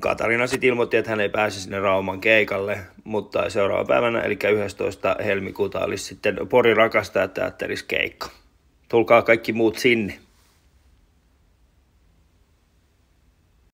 Katarina sitten ilmoitti, että hän ei pääse sinne Rauman keikalle, mutta seuraava päivänä, eli 11. helmikuuta, olisi sitten Pori rakastaa teatterissa keikka. Tulkaa kaikki muut sinne.